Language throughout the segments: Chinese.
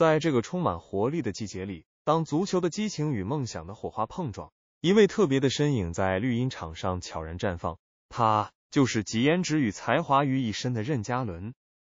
在这个充满活力的季节里，当足球的激情与梦想的火花碰撞，一位特别的身影在绿茵场上悄然绽放。他就是集颜值与才华于一身的任嘉伦。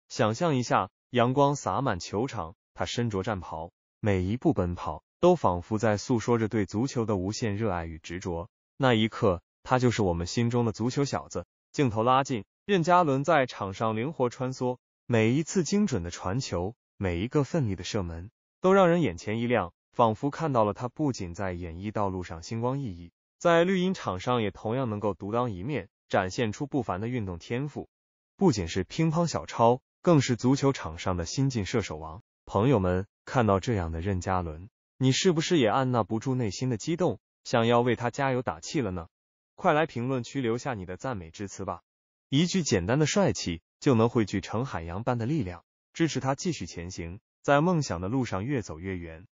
想象一下，阳光洒满球场，他身着战袍，每一步奔跑都仿佛在诉说着对足球的无限热爱与执着。那一刻，他就是我们心中的足球小子。镜头拉近，任嘉伦在场上灵活穿梭，每一次精准的传球。每一个奋力的射门都让人眼前一亮，仿佛看到了他不仅在演艺道路上星光熠熠，在绿茵场上也同样能够独当一面，展现出不凡的运动天赋。不仅是乒乓小超，更是足球场上的新晋射手王。朋友们，看到这样的任嘉伦，你是不是也按捺不住内心的激动，想要为他加油打气了呢？快来评论区留下你的赞美之词吧！一句简单的帅气，就能汇聚成海洋般的力量。支持他继续前行，在梦想的路上越走越远。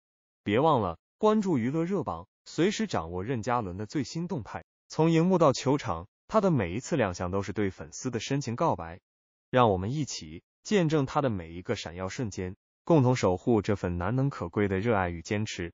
别忘了关注娱乐热榜，随时掌握任嘉伦的最新动态。从荧幕到球场，他的每一次亮相都是对粉丝的深情告白。让我们一起见证他的每一个闪耀瞬间，共同守护这份难能可贵的热爱与坚持。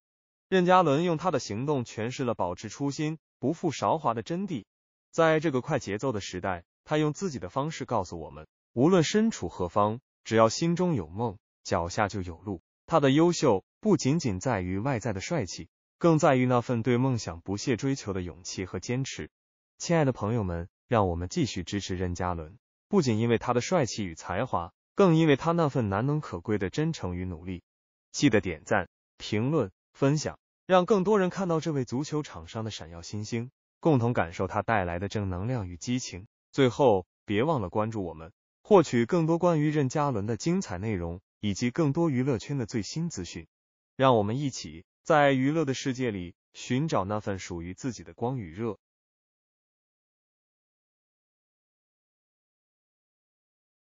任嘉伦用他的行动诠释了保持初心、不负韶华的真谛。在这个快节奏的时代，他用自己的方式告诉我们：无论身处何方。只要心中有梦，脚下就有路。他的优秀不仅仅在于外在的帅气，更在于那份对梦想不懈追求的勇气和坚持。亲爱的朋友们，让我们继续支持任嘉伦，不仅因为他的帅气与才华，更因为他那份难能可贵的真诚与努力。记得点赞、评论、分享，让更多人看到这位足球场上的闪耀新星，共同感受他带来的正能量与激情。最后，别忘了关注我们。获取更多关于任嘉伦的精彩内容，以及更多娱乐圈的最新资讯，让我们一起在娱乐的世界里寻找那份属于自己的光与热。